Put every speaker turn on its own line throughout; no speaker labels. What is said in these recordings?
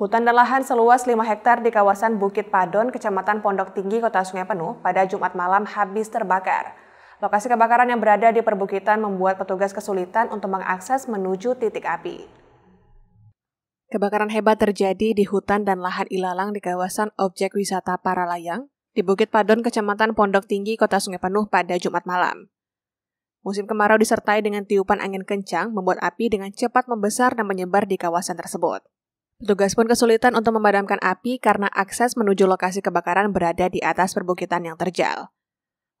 Hutan dan lahan seluas 5 hektar di kawasan Bukit Padon, Kecamatan Pondok Tinggi, Kota Sungai Penuh pada Jumat malam habis terbakar. Lokasi kebakaran yang berada di perbukitan membuat petugas kesulitan untuk mengakses menuju titik api. Kebakaran hebat terjadi di hutan dan lahan ilalang di kawasan objek wisata Paralayang di Bukit Padon, Kecamatan Pondok Tinggi, Kota Sungai Penuh pada Jumat malam. Musim kemarau disertai dengan tiupan angin kencang membuat api dengan cepat membesar dan menyebar di kawasan tersebut. Petugas pun kesulitan untuk memadamkan api karena akses menuju lokasi kebakaran berada di atas perbukitan yang terjal.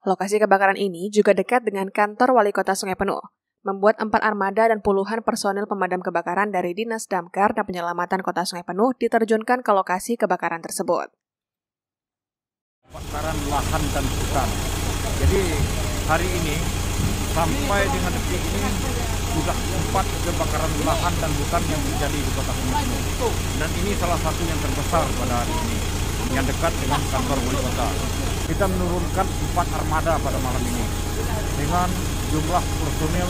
Lokasi kebakaran ini juga dekat dengan kantor wali kota Sungai Penuh, membuat empat armada dan puluhan personil pemadam kebakaran dari Dinas Damkar dan Penyelamatan Kota Sungai Penuh diterjunkan ke lokasi kebakaran tersebut.
Kebakaran lahan dan hutan. Jadi hari ini sampai dengan detik ini sudah empat kebakaran lahan dan hutan yang terjadi di kota Kuningan. Dan ini salah satu yang terbesar pada hari ini, yang dekat dengan kantor wali kota. Kita menurunkan empat armada pada malam ini, dengan jumlah personil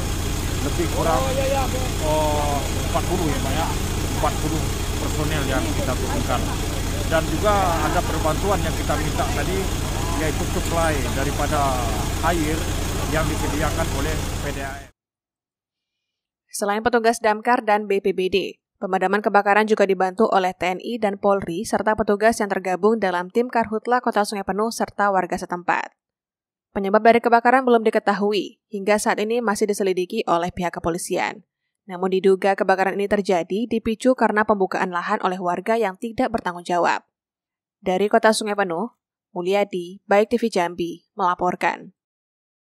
lebih kurang oh, 40 ya Pak ya, 40 personil yang kita turunkan. Dan juga ada perbantuan yang kita minta tadi, yaitu supply daripada air yang disediakan oleh PDAM.
Selain petugas damkar dan BPBD, pemadaman kebakaran juga dibantu oleh TNI dan Polri serta petugas yang tergabung dalam tim Karhutla Kota Sungai Penuh serta warga setempat. Penyebab dari kebakaran belum diketahui, hingga saat ini masih diselidiki oleh pihak kepolisian. Namun diduga kebakaran ini terjadi dipicu karena pembukaan lahan oleh warga yang tidak bertanggung jawab. Dari Kota Sungai Penuh, Mulyadi, Baik TV Jambi, melaporkan.